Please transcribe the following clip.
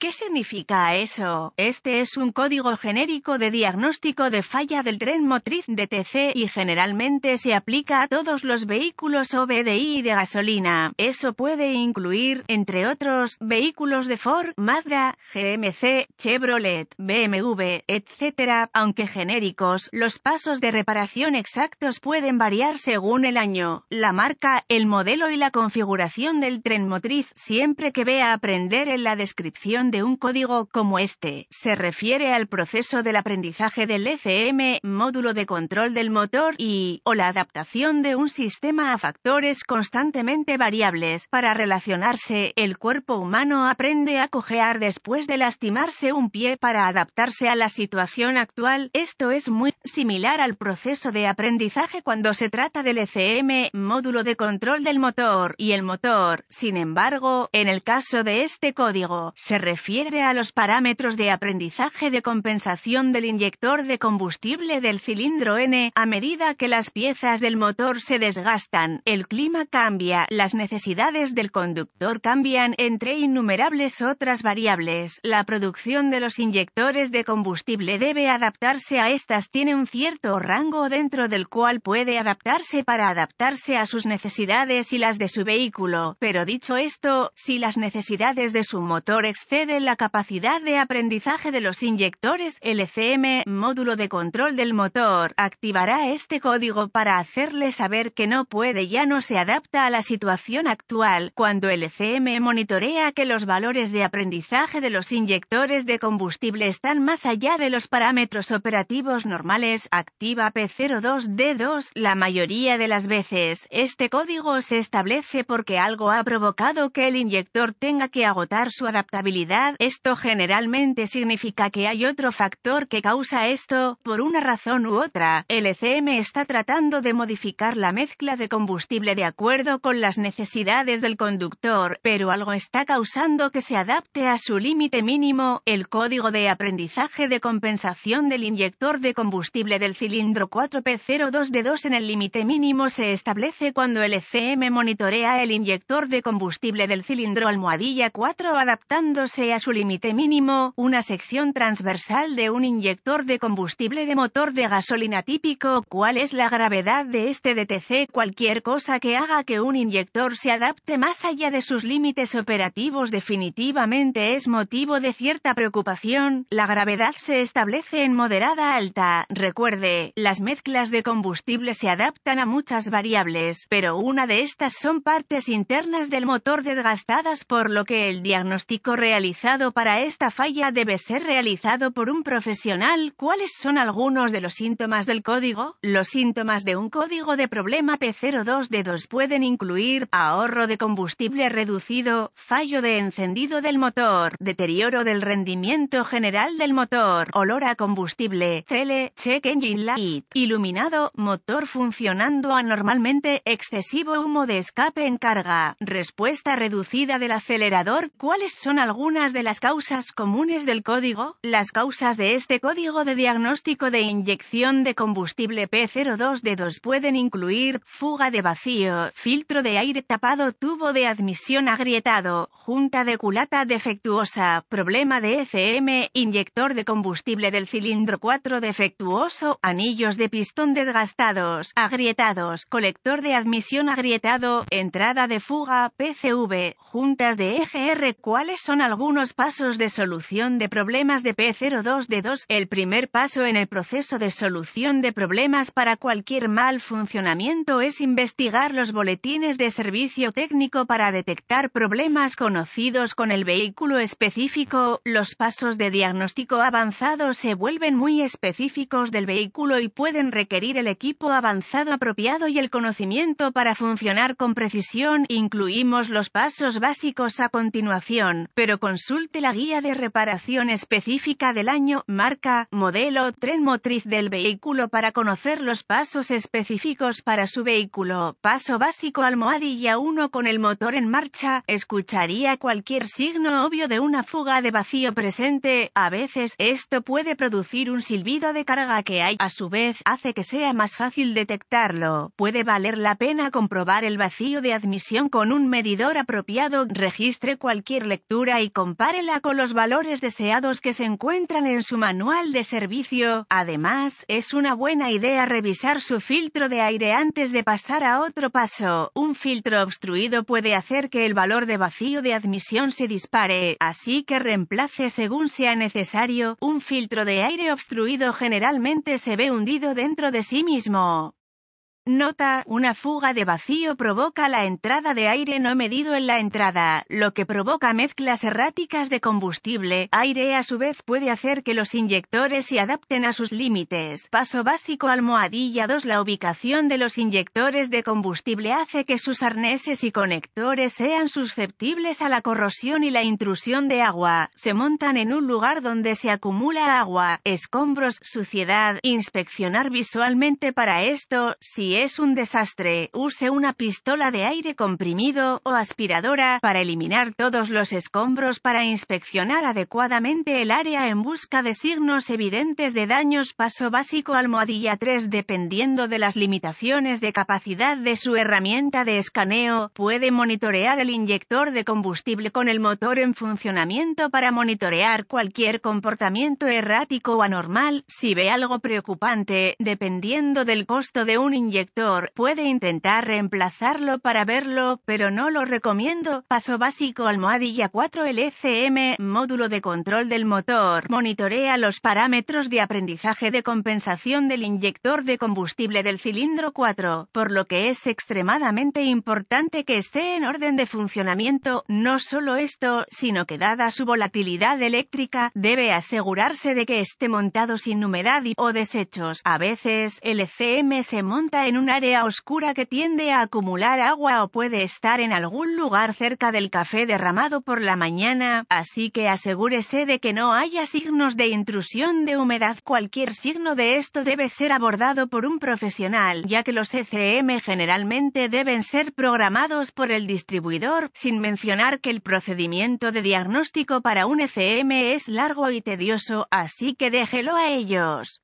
¿Qué significa eso? Este es un código genérico de diagnóstico de falla del tren motriz DTC y generalmente se aplica a todos los vehículos OBDI de gasolina. Eso puede incluir, entre otros, vehículos de Ford, Mazda, GMC, Chevrolet, BMW, etc. Aunque genéricos, los pasos de reparación exactos pueden variar según el año, la marca, el modelo y la configuración del tren motriz, siempre que vea aprender en la descripción de un código como este se refiere al proceso del aprendizaje del ECM, módulo de control del motor y, o la adaptación de un sistema a factores constantemente variables para relacionarse. El cuerpo humano aprende a cojear después de lastimarse un pie para adaptarse a la situación actual. Esto es muy similar al proceso de aprendizaje cuando se trata del ECM, módulo de control del motor y el motor. Sin embargo, en el caso de este código, se refiere refiere a los parámetros de aprendizaje de compensación del inyector de combustible del cilindro N. A medida que las piezas del motor se desgastan, el clima cambia, las necesidades del conductor cambian, entre innumerables otras variables. La producción de los inyectores de combustible debe adaptarse a estas, tiene un cierto rango dentro del cual puede adaptarse para adaptarse a sus necesidades y las de su vehículo, pero dicho esto, si las necesidades de su motor exceden la capacidad de aprendizaje de los inyectores, LCM, módulo de control del motor, activará este código para hacerle saber que no puede ya no se adapta a la situación actual, cuando el LCM monitorea que los valores de aprendizaje de los inyectores de combustible están más allá de los parámetros operativos normales, activa P02D2, la mayoría de las veces, este código se establece porque algo ha provocado que el inyector tenga que agotar su adaptabilidad esto generalmente significa que hay otro factor que causa esto, por una razón u otra. El ECM está tratando de modificar la mezcla de combustible de acuerdo con las necesidades del conductor, pero algo está causando que se adapte a su límite mínimo. El código de aprendizaje de compensación del inyector de combustible del cilindro 4P02D2 en el límite mínimo se establece cuando el ECM monitorea el inyector de combustible del cilindro almohadilla 4 adaptándose a su límite mínimo, una sección transversal de un inyector de combustible de motor de gasolina típico, cuál es la gravedad de este DTC, cualquier cosa que haga que un inyector se adapte más allá de sus límites operativos definitivamente es motivo de cierta preocupación, la gravedad se establece en moderada alta, recuerde, las mezclas de combustible se adaptan a muchas variables, pero una de estas son partes internas del motor desgastadas por lo que el diagnóstico realizado para esta falla debe ser realizado por un profesional. ¿Cuáles son algunos de los síntomas del código? Los síntomas de un código de problema P02D2 pueden incluir ahorro de combustible reducido, fallo de encendido del motor, deterioro del rendimiento general del motor, olor a combustible, tele, check engine light, iluminado, motor funcionando anormalmente, excesivo humo de escape en carga, respuesta reducida del acelerador. ¿Cuáles son algunas de las causas comunes del código, las causas de este código de diagnóstico de inyección de combustible P02D2 pueden incluir fuga de vacío, filtro de aire tapado, tubo de admisión agrietado, junta de culata defectuosa, problema de FM, inyector de combustible del cilindro 4 defectuoso, anillos de pistón desgastados, agrietados, colector de admisión agrietado, entrada de fuga, PCV, juntas de EGR. ¿Cuáles son algunos? unos pasos de solución de problemas de P02D2, el primer paso en el proceso de solución de problemas para cualquier mal funcionamiento es investigar los boletines de servicio técnico para detectar problemas conocidos con el vehículo específico, los pasos de diagnóstico avanzado se vuelven muy específicos del vehículo y pueden requerir el equipo avanzado apropiado y el conocimiento para funcionar con precisión, incluimos los pasos básicos a continuación, pero con Consulte la guía de reparación específica del año, marca, modelo, tren motriz del vehículo para conocer los pasos específicos para su vehículo. Paso básico almohadilla 1 con el motor en marcha. Escucharía cualquier signo obvio de una fuga de vacío presente. A veces esto puede producir un silbido de carga que hay. A su vez hace que sea más fácil detectarlo. Puede valer la pena comprobar el vacío de admisión con un medidor apropiado. Registre cualquier lectura y compárela con los valores deseados que se encuentran en su manual de servicio. Además, es una buena idea revisar su filtro de aire antes de pasar a otro paso. Un filtro obstruido puede hacer que el valor de vacío de admisión se dispare, así que reemplace según sea necesario. Un filtro de aire obstruido generalmente se ve hundido dentro de sí mismo. Nota, una fuga de vacío provoca la entrada de aire no medido en la entrada, lo que provoca mezclas erráticas de combustible. Aire a su vez puede hacer que los inyectores se adapten a sus límites. Paso básico almohadilla 2 La ubicación de los inyectores de combustible hace que sus arneses y conectores sean susceptibles a la corrosión y la intrusión de agua. Se montan en un lugar donde se acumula agua, escombros, suciedad. Inspeccionar visualmente para esto, si si es un desastre, use una pistola de aire comprimido o aspiradora para eliminar todos los escombros para inspeccionar adecuadamente el área en busca de signos evidentes de daños paso básico almohadilla 3 dependiendo de las limitaciones de capacidad de su herramienta de escaneo, puede monitorear el inyector de combustible con el motor en funcionamiento para monitorear cualquier comportamiento errático o anormal, si ve algo preocupante, dependiendo del costo de un inyector puede intentar reemplazarlo para verlo, pero no lo recomiendo. Paso básico almohadilla 4 LCM, módulo de control del motor, monitorea los parámetros de aprendizaje de compensación del inyector de combustible del cilindro 4, por lo que es extremadamente importante que esté en orden de funcionamiento, no solo esto, sino que dada su volatilidad eléctrica, debe asegurarse de que esté montado sin humedad y, o desechos. A veces, el ECM se monta en un área oscura que tiende a acumular agua o puede estar en algún lugar cerca del café derramado por la mañana, así que asegúrese de que no haya signos de intrusión de humedad. Cualquier signo de esto debe ser abordado por un profesional, ya que los ECM generalmente deben ser programados por el distribuidor, sin mencionar que el procedimiento de diagnóstico para un ECM es largo y tedioso, así que déjelo a ellos.